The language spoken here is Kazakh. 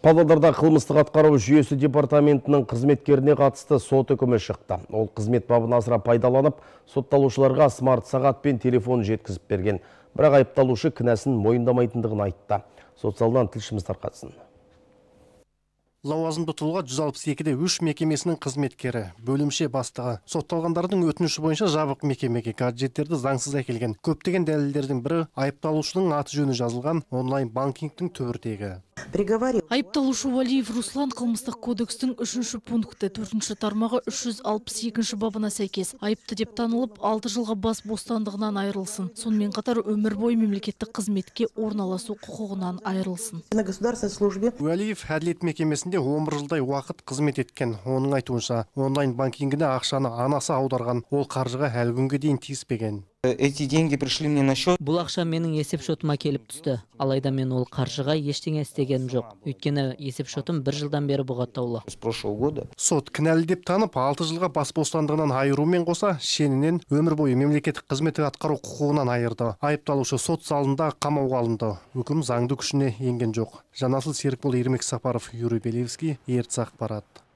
Павлодарда қылмыстық атқару жүйесі департаментінің қызметкеріне қатысты сот үкімі шықты. Ол қызмет бабын асыра пайдаланып, сотталушыларға смарт сағат пен телефон жеткізіп берген. Бірақ айыпталушы кінәсін мойындамайтындығын айтты. Социалдан тілшіміз тарқатсын лауазымды тұлға 162-де үш мекемесінің қызметкері бөлімше бастығы сотталғандардың өтініші бойынша жабық мекемеге гаджеттерді заңсыз әкелген көптеген дәлелдердің бірі айыпталушының аты жөні жазылған онлайн банкингтің түбіртегі айыпталушы уәлиев руслан қылмыстық кодекстің үшінші пункті төртінші тармағы үш жүз алпыс екінші бабына сәйкес айыпты деп танылып алты жылға бас бостандығынан айырылсын сонымен қатар өмір бойы мемлекеттік қызметке орналасу құқығынан айырылсын на государственной службе уәлиев әділет мекемесін қызметінде 11 жылдай уақыт қызмет еткен оның айтуынша онлайн банкингіне ақшаны анасы аударған ол қаржыға әлі күнге дейін тиіспеген эти деньги пришли мне на счет бұл ақша менің есеп келіп түсті алайда мен ол қаржыға ештеңе істегенім жоқ өйткені есеп шотым бір жылдан бері бұғаттаулы с прошлого года сот кінәлі деп танып алты жылға бас бостандығынан айырумен қоса шенінен өмір бойы мемлекеттік қызмет атқару құқығынан айырды айыпталушы сот залында қамауға алынды үкім заңды күшіне енген жоқ жанасыл серікбол ермек сапаров юрий белевский ертіс ақпарат